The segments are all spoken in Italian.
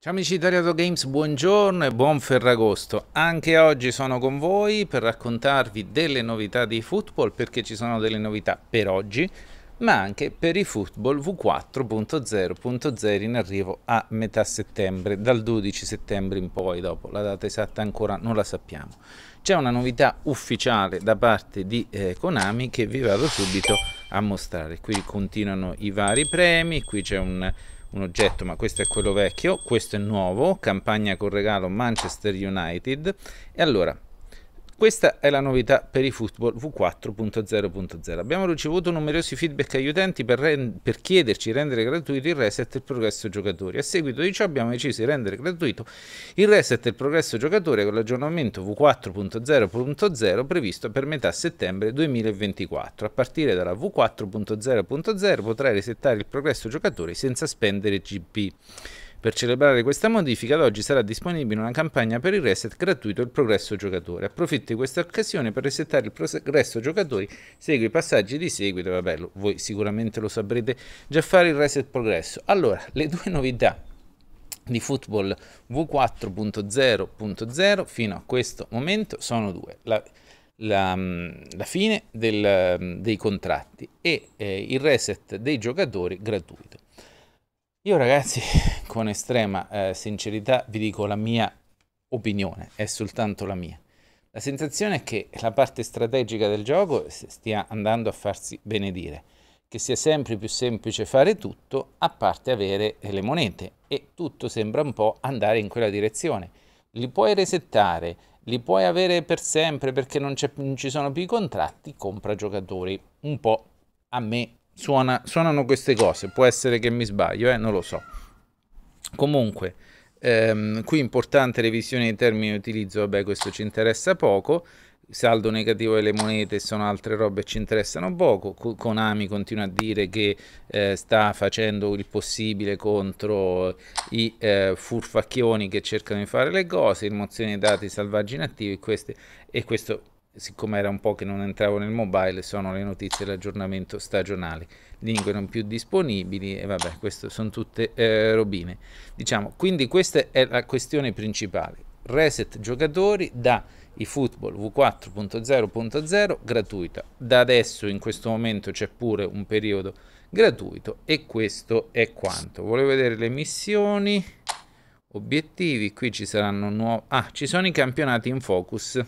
Ciao amici di Tariato Games, buongiorno e buon Ferragosto. Anche oggi sono con voi per raccontarvi delle novità di football perché ci sono delle novità per oggi, ma anche per i football V4.0.0 in arrivo a metà settembre, dal 12 settembre in poi, dopo la data esatta ancora non la sappiamo. C'è una novità ufficiale da parte di eh, Konami che vi vado subito a mostrare. Qui continuano i vari premi, qui c'è un un oggetto, ma questo è quello vecchio, questo è nuovo, campagna con regalo Manchester United. E allora, questa è la novità per i football V4.0.0. Abbiamo ricevuto numerosi feedback agli utenti per, rend- per chiederci di rendere gratuito il reset e il progresso giocatori. A seguito di ciò abbiamo deciso di rendere gratuito il reset e il progresso giocatore con l'aggiornamento V4.0.0 previsto per metà settembre 2024. A partire dalla V4.0.0 potrai resettare il progresso giocatore senza spendere GP. Per celebrare questa modifica, ad oggi sarà disponibile una campagna per il reset gratuito del progresso giocatore. Approfitti di questa occasione per resettare il progresso giocatori, segui i passaggi di seguito, vabbè, lo, voi sicuramente lo saprete già fare il reset progresso. Allora, le due novità di football V4.0.0 fino a questo momento sono due. La, la, mm, la fine del, mm, dei contratti e eh, il reset dei giocatori gratuito. Io ragazzi, con estrema eh, sincerità, vi dico la mia opinione, è soltanto la mia. La sensazione è che la parte strategica del gioco stia andando a farsi benedire, che sia sempre più semplice fare tutto a parte avere le monete e tutto sembra un po' andare in quella direzione. Li puoi resettare, li puoi avere per sempre perché non, non ci sono più i contratti, compra giocatori. Un po' a me Suona, suonano queste cose, può essere che mi sbaglio, eh? non lo so. Comunque, ehm, qui importante revisione dei termini di utilizzo, vabbè questo ci interessa poco, saldo negativo delle monete sono altre robe che ci interessano poco, Konami continua a dire che eh, sta facendo il possibile contro i eh, furfacchioni che cercano di fare le cose, rimozione dei dati salvaggi inattivi queste, e questo siccome era un po' che non entravo nel mobile, sono le notizie dell'aggiornamento stagionali, lingue non più disponibili e vabbè, queste sono tutte eh, robine. Diciamo, quindi questa è la questione principale. Reset giocatori da eFootball V4.0.0 gratuita. Da adesso in questo momento c'è pure un periodo gratuito e questo è quanto. Volevo vedere le missioni, obiettivi, qui ci saranno nuovi... Ah, ci sono i campionati in focus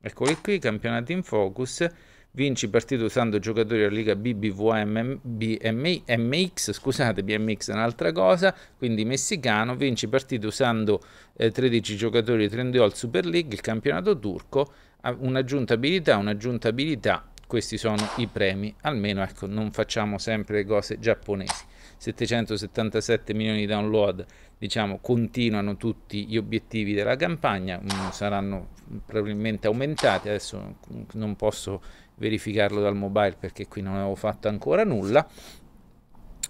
Eccoli qui, campionati in focus. Vinci partito usando giocatori della Liga BBVMX, scusate, BMX è un'altra cosa, quindi messicano. Vinci partito usando eh, 13 giocatori di All Super League, il campionato turco, un'aggiuntabilità, un'aggiuntabilità questi sono i premi, almeno ecco, non facciamo sempre le cose giapponesi. 777 milioni di download, diciamo, continuano tutti gli obiettivi della campagna, mm, saranno probabilmente aumentati, adesso non posso verificarlo dal mobile perché qui non avevo fatto ancora nulla.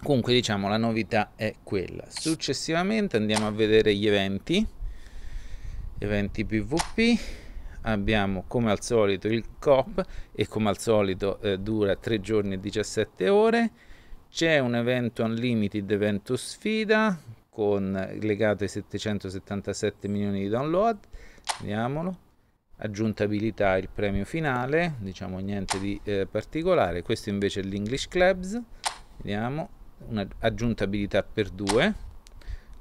Comunque diciamo la novità è quella. Successivamente andiamo a vedere gli eventi, eventi PvP abbiamo come al solito il COP e come al solito eh, dura 3 giorni e 17 ore. C'è un evento Unlimited, evento sfida, con, eh, legato ai 777 milioni di download, vediamolo. Aggiuntabilità il premio finale, diciamo niente di eh, particolare. Questo invece è l'English Clubs, vediamo, un'aggiuntabilità per due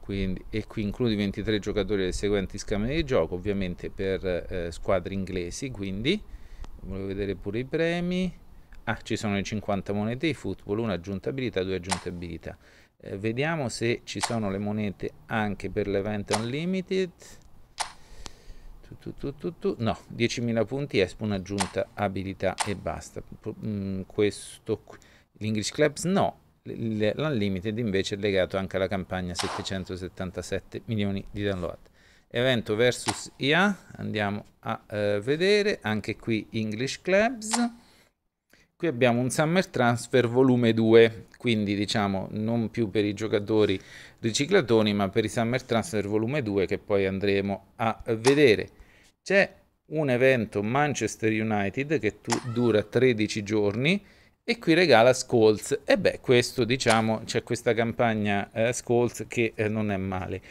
quindi, e qui include 23 giocatori dei seguenti schemi di gioco, ovviamente per eh, squadre inglesi, quindi volevo vedere pure i premi. Ah, ci sono le 50 monete di football, una aggiunta abilità, due aggiunte abilità. Eh, vediamo se ci sono le monete anche per l'event unlimited. Tu, tu, tu, no, 10.000 punti, espo un'aggiunta abilità e basta. Mm, questo qui. L'English Clubs no, l'Unlimited invece è legato anche alla campagna 777 milioni di download. Evento versus IA, andiamo a eh, vedere, anche qui English Clubs. Qui abbiamo un Summer Transfer volume 2, quindi diciamo non più per i giocatori riciclatoni, ma per i Summer Transfer volume 2 che poi andremo a vedere. C'è un evento Manchester United che dura 13 giorni, e qui regala Skulls. E beh, questo diciamo, c'è questa campagna eh, Scolz che eh, non è male.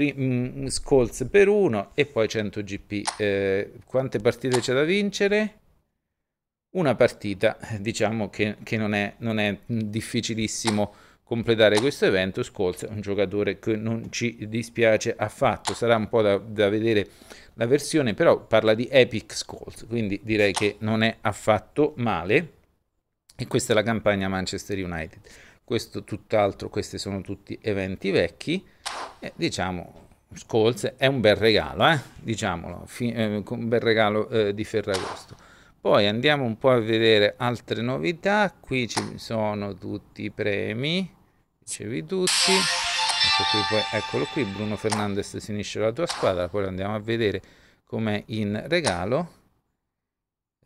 Mm, Skulls per uno e poi 100 GP. Eh, quante partite c'è da vincere? Una partita, diciamo che, che non, è, non, è, difficilissimo completare questo evento. Skulls è un giocatore che non ci dispiace affatto, sarà un po' da, da vedere la versione, però parla di Epic Skulls, quindi direi che non è affatto male e questa è la campagna Manchester United. Questo tutt'altro, questi sono tutti eventi vecchi. E diciamo, Scholz è un bel regalo, eh? diciamolo, fi- eh, un bel regalo eh, di Ferragosto. Poi andiamo un po' a vedere altre novità, qui ci sono tutti i premi, dicevi tutti, ecco qui, poi, eccolo qui, Bruno Fernandez si unisce alla tua squadra, poi andiamo a vedere com'è in regalo.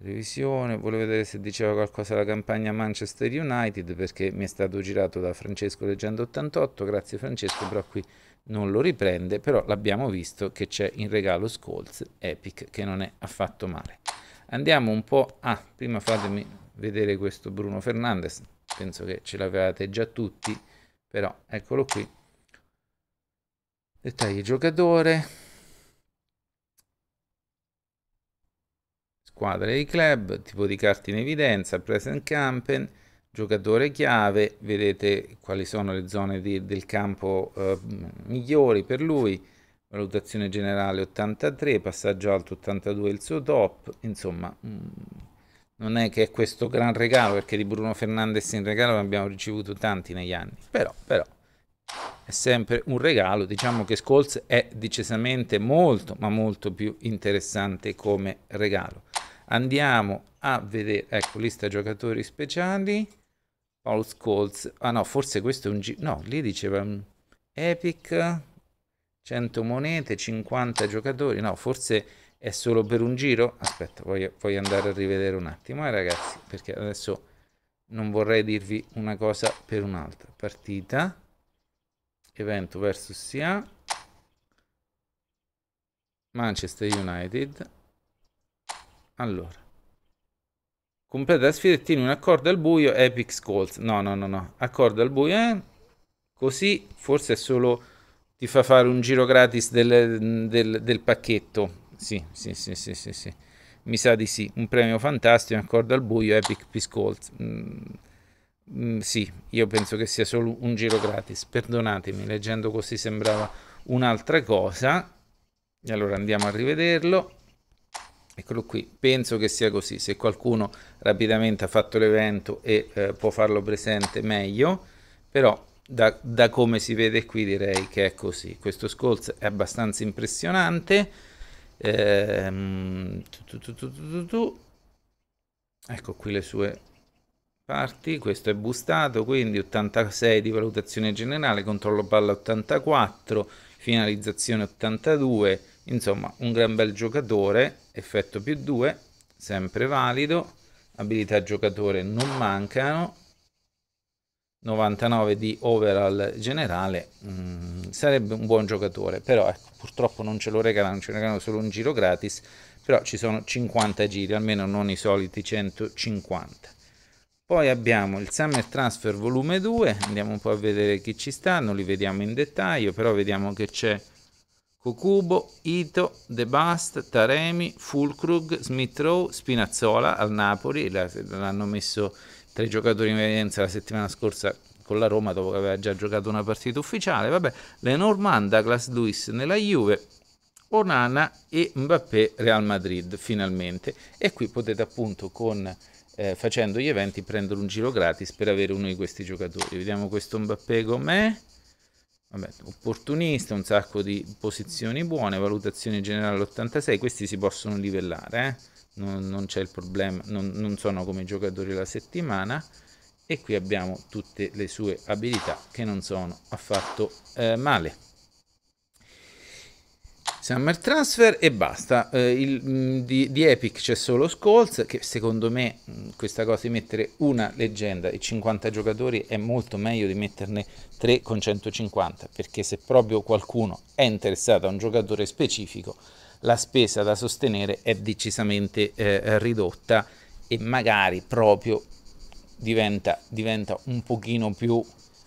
Revisione, volevo vedere se diceva qualcosa la campagna Manchester United perché mi è stato girato da Francesco Leggendo 88, grazie Francesco, però qui non lo riprende, però l'abbiamo visto che c'è in regalo Scholz Epic che non è affatto male. Andiamo un po' a, prima fatemi vedere questo Bruno Fernandez, penso che ce l'avevate già tutti, però eccolo qui. Dettagli giocatore, squadre di club, tipo di carte in evidenza, present campen, giocatore chiave, vedete quali sono le zone di, del campo eh, migliori per lui, valutazione generale 83, passaggio alto 82 il suo top, insomma mm, non è che è questo gran regalo perché di Bruno Fernandes in regalo ne abbiamo ricevuto tanti negli anni, però, però è sempre un regalo, diciamo che Scholz è decisamente molto ma molto più interessante come regalo. Andiamo a vedere, ecco, lista giocatori speciali. Paul Scholes, ah no, forse questo è un giro no, lì diceva mm, Epic, 100 monete, 50 giocatori, no, forse è solo per un giro. Aspetta, voglio, voglio andare a rivedere un attimo, eh, ragazzi, perché adesso non vorrei dirvi una cosa per un'altra. Partita, evento versus SIA, Manchester United, allora. Completa la sfida e tieni un accordo al buio Epic Scolds. No, no, no, no. Accordo al buio, eh? Così forse è solo ti fa fare un giro gratis del, del, del pacchetto. Sì, sì, sì, sì, sì, sì. Mi sa di sì. Un premio fantastico, un accordo al buio Epic Piscolds. Mm, mm, sì, io penso che sia solo un giro gratis. Perdonatemi, leggendo così sembrava un'altra cosa. E allora andiamo a rivederlo. Eccolo qui, penso che sia così, se qualcuno rapidamente ha fatto l'evento e eh, può farlo presente meglio, però da, da, come si vede qui direi che è così. Questo scolz è abbastanza impressionante. Ehm, tu, tu, tu, ecco qui le sue parti, questo è boostato, quindi 86 di valutazione generale, controllo palla 84 finalizzazione 82, insomma un gran bel giocatore, effetto più 2, sempre valido, abilità giocatore non mancano, 99 di overall generale, mh, mm, sarebbe un buon giocatore, però ecco, purtroppo non ce lo regalano, ce lo regalano solo un giro gratis, però ci sono 50 giri, almeno non i soliti 150. Poi abbiamo il Summer Transfer volume 2, andiamo un po' a vedere chi ci sta, non li vediamo in dettaglio, però vediamo che c'è Kokubo, Ito, The Bust, Taremi, Fulkrug, Smith Rowe, Spinazzola al Napoli, l'hanno messo tre giocatori in evidenza la settimana scorsa con la Roma dopo che aveva già giocato una partita ufficiale, vabbè, Lenormand, Douglas Luis nella Juve, Onana e Mbappé Real Madrid finalmente e qui potete appunto con eh, facendo gli eventi prendere un giro gratis per avere uno di questi giocatori. Vediamo questo Mbappé com'è. Vabbè, opportunista, un sacco di posizioni buone, valutazione generale 86, questi si possono livellare, eh? non, non, c'è il problema, non, non sono come giocatori la settimana e qui abbiamo tutte le sue abilità che non sono affatto eh, male. Summer Transfer e basta. Eh, il, mm, di, di, Epic c'è solo Skulls, che secondo me mm, questa cosa di mettere una leggenda e 50 giocatori è molto meglio di metterne 3 con 150, perché se proprio qualcuno è interessato a un giocatore specifico, la spesa da sostenere è decisamente eh, ridotta e magari proprio diventa, diventa un pochino più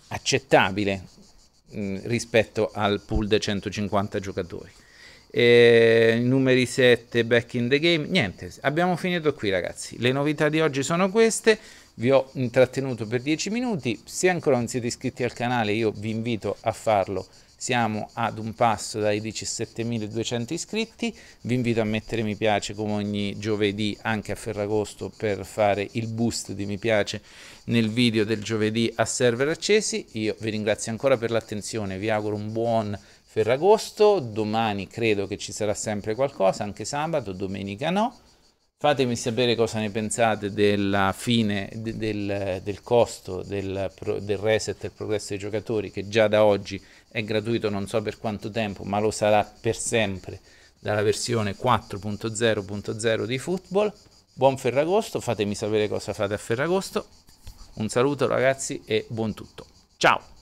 accettabile mh, mm, rispetto al pool dei 150 giocatori eh, numeri 7 back in the game niente abbiamo finito qui ragazzi le novità di oggi sono queste vi ho intrattenuto per 10 minuti se ancora non siete iscritti al canale io vi invito a farlo siamo ad un passo dai 17.200 iscritti, vi invito a mettere mi piace come ogni giovedì anche a Ferragosto per fare il boost di mi piace nel video del giovedì a server accesi, io vi ringrazio ancora per l'attenzione, vi auguro un buon Ferragosto, domani credo che ci sarà sempre qualcosa, anche sabato, domenica no. Fatemi sapere cosa ne pensate della fine de, del, del, costo del, del reset del progresso dei giocatori che già da oggi è gratuito non so per quanto tempo, ma lo sarà per sempre dalla versione 4.0.0 di football. Buon Ferragosto, fatemi sapere cosa fate a Ferragosto. Un saluto ragazzi e buon tutto. Ciao!